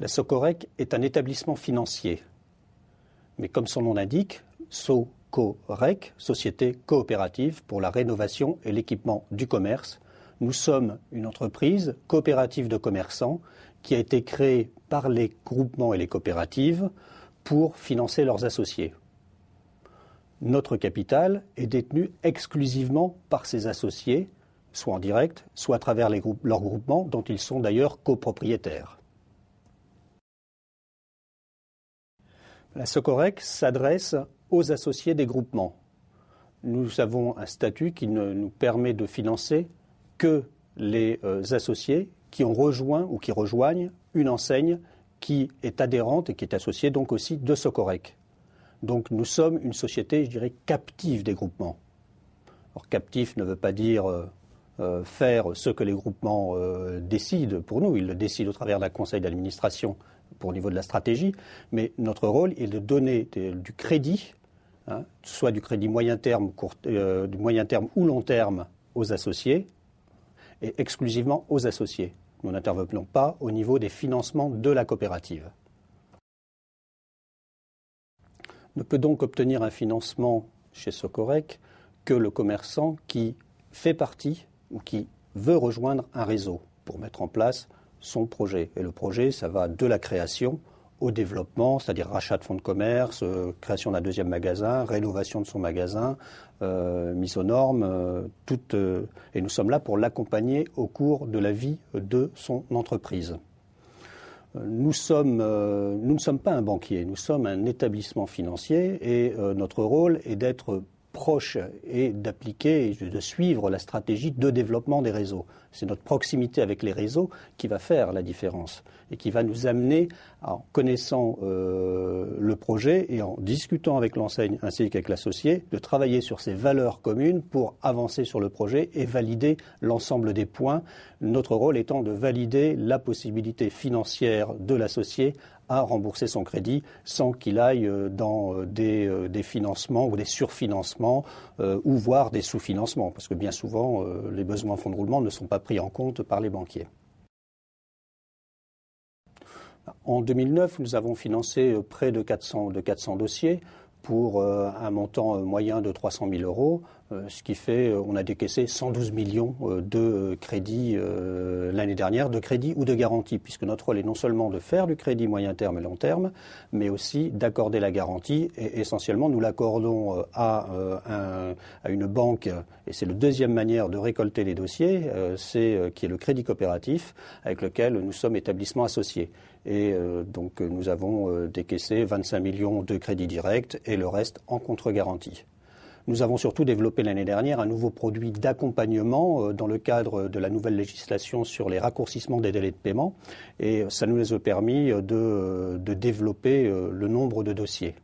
La Socorec est un établissement financier. Mais comme son nom l'indique, SOCOREC, Société coopérative pour la rénovation et l'équipement du commerce, nous sommes une entreprise coopérative de commerçants qui a été créée par les groupements et les coopératives pour financer leurs associés. Notre capital est détenu exclusivement par ces associés, soit en direct, soit à travers leurs groupements dont ils sont d'ailleurs copropriétaires. La Socorec s'adresse aux associés des groupements. Nous avons un statut qui ne nous permet de financer que les euh, associés qui ont rejoint ou qui rejoignent une enseigne qui est adhérente et qui est associée donc aussi de Socorec. Donc nous sommes une société, je dirais, captive des groupements. Alors captif ne veut pas dire euh, euh, faire ce que les groupements euh, décident pour nous. Ils le décident au travers d'un conseil d'administration pour le niveau de la stratégie. Mais notre rôle est de donner du crédit, hein, soit du crédit moyen terme, euh, du moyen terme ou long terme aux associés, et exclusivement aux associés. Nous n'intervenons pas au niveau des financements de la coopérative. Ne peut donc obtenir un financement chez Socorec que le commerçant qui fait partie ou qui veut rejoindre un réseau pour mettre en place son projet. Et le projet, ça va de la création au développement, c'est-à-dire rachat de fonds de commerce, euh, création d'un deuxième magasin, rénovation de son magasin, euh, mise aux normes, euh, et nous sommes là pour l'accompagner au cours de la vie de son entreprise. Nous, sommes, nous ne sommes pas un banquier, nous sommes un établissement financier et notre rôle est d'être proche et d'appliquer et de suivre la stratégie de développement des réseaux. C'est notre proximité avec les réseaux qui va faire la différence et qui va nous amener, en connaissant euh, le projet et en discutant avec l'enseigne ainsi qu'avec l'associé, de travailler sur ces valeurs communes pour avancer sur le projet et valider l'ensemble des points. Notre rôle étant de valider la possibilité financière de l'associé à rembourser son crédit sans qu'il aille euh, dans euh, des, financements ou des surfinancements ou voire des sous-financements, parce que bien souvent les besoins en fonds de roulement ne sont pas pris en compte par les banquiers. En 2009, nous avons financé euh, près de 400, dossiers pour euh, un montant euh, moyen de 300 000 euros. Euh, ce qui fait qu'on euh, a décaissé 112 millions euh, de crédits l'année dernière, de crédits ou de garanties, puisque notre rôle est non seulement de faire du crédit moyen terme et long terme, mais aussi d'accorder la garantie. Et essentiellement, nous l'accordons à, une banque, et c'est la deuxième manière de récolter les dossiers, c'est qui est le crédit coopératif, avec lequel nous sommes établissement associés. Et donc nous avons décaissé 25 millions de crédits directs et le reste en contre-garantie. Nous avons surtout développé l'année dernière un nouveau produit d'accompagnement euh, dans le cadre de la nouvelle législation sur les raccourcissements des délais de paiement et ça nous a permis euh, de, euh, de développer le nombre de dossiers.